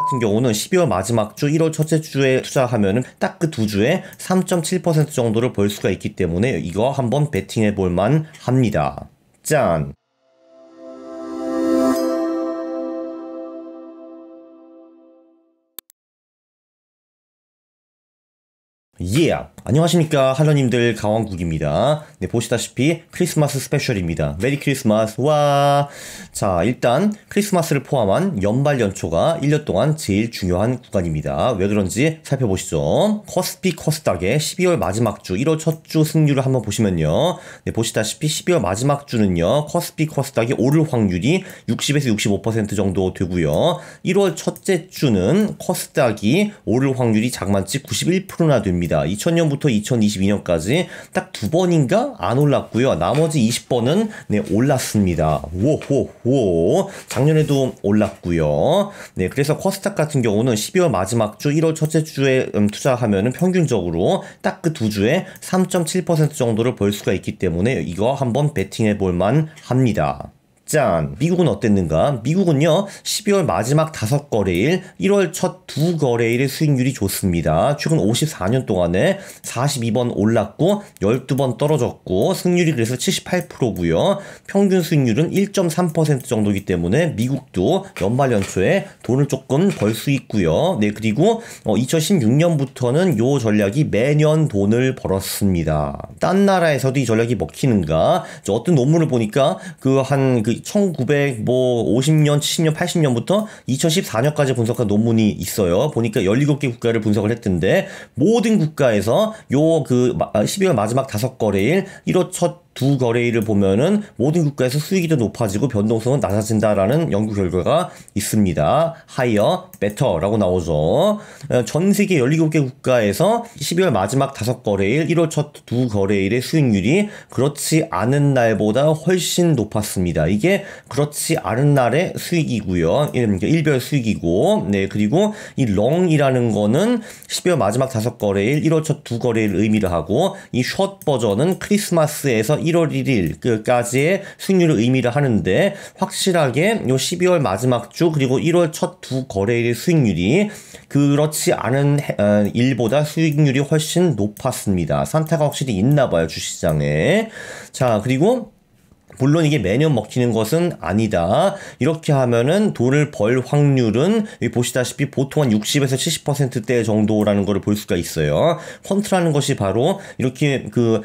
같은 경우는 12월 마지막 주, 1월 첫째 주에 투자하면 딱 그 두 주에 3.7% 정도를 벌 수가 있기 때문에 이거 한번 베팅해 볼만 합니다. 짠! 예! Yeah. 안녕하십니까 할러님들 강원국입니다. 네 보시다시피 크리스마스 스페셜입니다. 메리 크리스마스 와! 자 일단 크리스마스를 포함한 연말 연초가 1년 동안 제일 중요한 구간입니다. 왜 그런지 살펴보시죠. 커스피 커스닥의 12월 마지막 주 1월 첫 주 승률을 한번 보시면요. 네 보시다시피 12월 마지막 주는요. 커스피 커스닥이 오를 확률이 60에서 65% 정도 되고요. 1월 첫째 주는 커스닥이 오를 확률이 장만치 91%나 됩니다. 2000년 2020년부터 2022년까지 딱 두 번인가 안 올랐고요. 나머지 20번은 네, 올랐습니다. 오호호. 작년에도 올랐고요. 네, 그래서 코스닥 같은 경우는 12월 마지막 주 1월 첫째 주에 음, 투자하면은 평균적으로 딱 그 두 주에 3.7% 정도를 벌 수가 있기 때문에 이거 한번 베팅해 볼 만 합니다. 짠! 미국은 어땠는가? 미국은요, 12월 마지막 다섯 거래일 1월 첫 두 거래일의 수익률이 좋습니다. 최근 54년 동안에 42번 올랐고, 12번 떨어졌고, 승률이 그래서 78%고요. 평균 수익률은 1.3% 정도이기 때문에 미국도 연말 연초에 돈을 조금 벌 수 있고요. 네, 그리고 2016년부터는 어, 요 전략이 매년 돈을 벌었습니다. 딴 나라에서도 이 전략이 먹히는가? 어떤 논문을 보니까 그한그 1950년, 70년, 80년부터 2014년까지 분석한 논문이 있어요. 보니까 17개 국가를 분석을 했던데 모든 국가에서 요 그 12월 마지막 다섯 거래일 1호 첫두 거래일을 보면은 모든 국가에서 수익이 더 높아지고 변동성은 낮아진다라는 연구 결과가 있습니다. higher, better라고 나오죠. 어, 전 세계 17개 국가에서 12월 마지막 다섯 거래일, 1월 첫 두 거래일의 수익률이 그렇지 않은 날보다 훨씬 높았습니다. 이게 그렇지 않은 날의 수익이고요. 그러니까 일별 수익이고, 네 그리고 이 롱이라는 거는 12월 마지막 다섯 거래일, 1월 첫 두 거래일 의미를 하고 이숏 버전은 크리스마스에서 1월 1일까지의 승률을 의미를 하는데 확실하게 요 12월 마지막 주 그리고 1월 첫 두 거래일의 수익률이 그렇지 않은 어, 일보다 수익률이 훨씬 높았습니다. 산타가 확실히 있나 봐요 주시장에. 자 그리고 물론 이게 매년 먹히는 것은 아니다. 이렇게 하면은 돈을 벌 확률은 보시다시피 보통 한 60에서 70%대 정도라는 거를 볼 수가 있어요. 퀀트라는 것이 바로 이렇게 그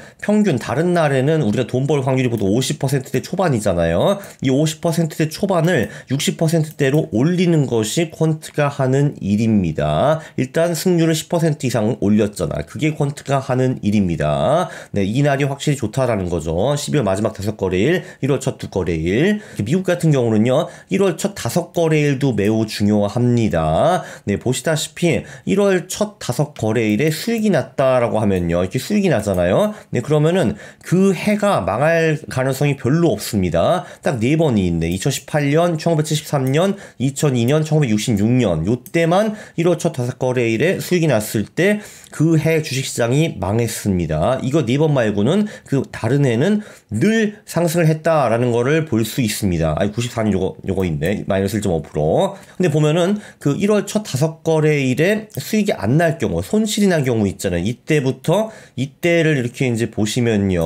평균 다른 날에는 우리가 돈 벌 확률이 보통 50%대 초반이잖아요. 이 50%대 초반을 60%대로 올리는 것이 퀀트가 하는 일입니다. 일단 승률을 10% 이상 올렸잖아. 그게 퀀트가 하는 일입니다. 네, 이 날이 확실히 좋다라는 거죠. 12월 마지막 다섯 거리일 1월 첫 두 거래일. 미국 같은 경우는요, 1월 첫 다섯 거래일도 매우 중요합니다. 네, 보시다시피 1월 첫 다섯 거래일에 수익이 났다라고 하면요, 이렇게 수익이 나잖아요. 네, 그러면은 그 해가 망할 가능성이 별로 없습니다. 딱 네 번이 있네. 2018년, 1973년, 2002년, 1966년. 요때만 1월 첫 다섯 거래일에 수익이 났을 때 그 해 주식시장이 망했습니다. 이거 네 번 말고는 그 다른 해는 늘 상승을 상승을 했다라는 거를 볼수 있습니다. 아9 4년 요거 요거인데 마이너스 1.5%. 근데 보면은 그 1월 첫 다섯 거래일에 수익이 안 날 경우, 손실이 난 경우 있잖아요. 이때부터 이때를 이렇게 이제 보시면요.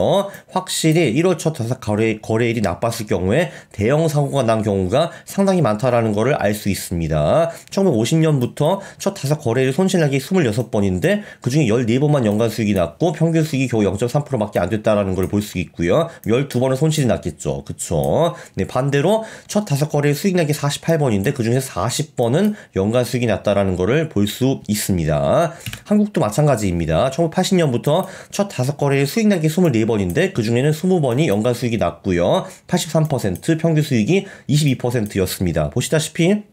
확실히 1월 첫 다섯 거래 거래일이 나빴을 경우에 대형 사고가 난 경우가 상당히 많다라는 거를 알수 있습니다. 1950년부터 첫 다섯 거래일 손실나기 26번인데 그중에 14번만 연간 수익이 났고 평균 수익이 겨우 0.3%밖에 안 됐다라는 걸 볼 수 있고요. 12번은 손실이 났겠죠. 그쵸? 네, 반대로 첫 다섯 거래의 수익액이 48번인데 그중에서 40번은 연간 수익이 났다라는 것을 볼 수 있습니다. 한국도 마찬가지입니다. 1980년부터 첫 다섯 거래의 수익액이 24번인데 그중에는 20번이 연간 수익이 났고요. 83% 평균 수익이 22%였습니다. 보시다시피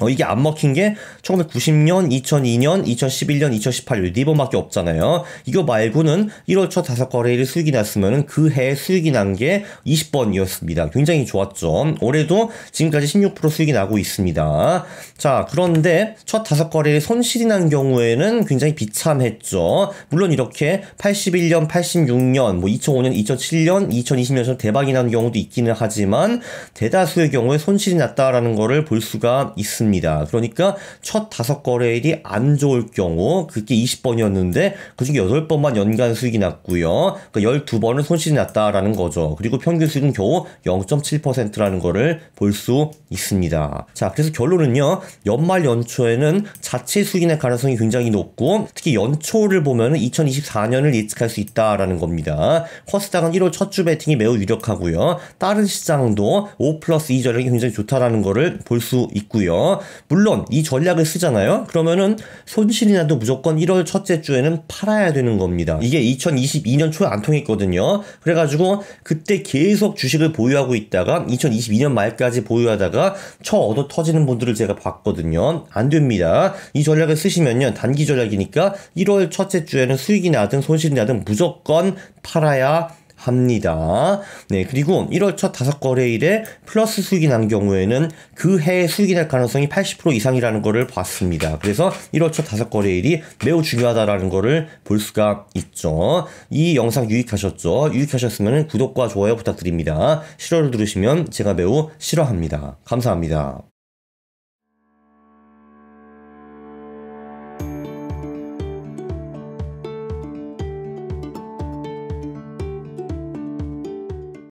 어, 이게 안 먹힌 게 1990년, 2002년, 2011년, 2018년 리버밖에 없잖아요. 이거 말고는 1월 첫 다섯 거래일 수익이 났으면 그해 수익이 난 게 20번이었습니다. 굉장히 좋았죠. 올해도 지금까지 16% 수익이 나고 있습니다. 자, 그런데 첫 다섯 거래일 손실이 난 경우에는 굉장히 비참했죠. 물론 이렇게 81년, 86년, 뭐 2005년, 2007년, 2020년처럼 대박이 난 경우도 있기는 하지만 대다수의 경우에 손실이 났다라는 거를 볼 수가 있습니다. 있습니다. 그러니까 첫 다섯 거래일이 안 좋을 경우 그게 20번이었는데 그중에 8번만 연간 수익이 났고요. 그러니까 12번은 손실이 났다라는 거죠. 그리고 평균 수익은 겨우 0.7%라는 거를 볼 수 있습니다. 자, 그래서 결론은요. 연말 연초에는 자체 수익의 가능성이 굉장히 높고 특히 연초를 보면 2024년을 예측할 수 있다라는 겁니다. 커스닥은 1월 첫주 베팅이 매우 유력하고요. 다른 시장도 5 플러스 2 전략이 굉장히 좋다라는 거를 볼 수 있고요. 물론 이 전략을 쓰잖아요. 그러면은 손실이 나도 무조건 1월 첫째 주에는 팔아야 되는 겁니다. 이게 2022년 초에 안 통했거든요. 그래가지고 그때 계속 주식을 보유하고 있다가 2022년 말까지 보유하다가 처 얻어 터지는 분들을 제가 봤거든요. 안 됩니다. 이 전략을 쓰시면요. 단기 전략이니까 1월 첫째 주에는 수익이 나든 손실이 나든 무조건 팔아야 합니다. 네, 그리고 1월 첫 다섯 거래일에 플러스 수익이 난 경우에는 그 해에 수익이 날 가능성이 80% 이상이라는 거를 봤습니다. 그래서 1월 첫 다섯 거래일이 매우 중요하다라는 거를 볼 수가 있죠. 이 영상 유익하셨죠? 유익하셨으면 구독과 좋아요 부탁드립니다. 싫어를 들으시면 제가 매우 싫어합니다. 감사합니다.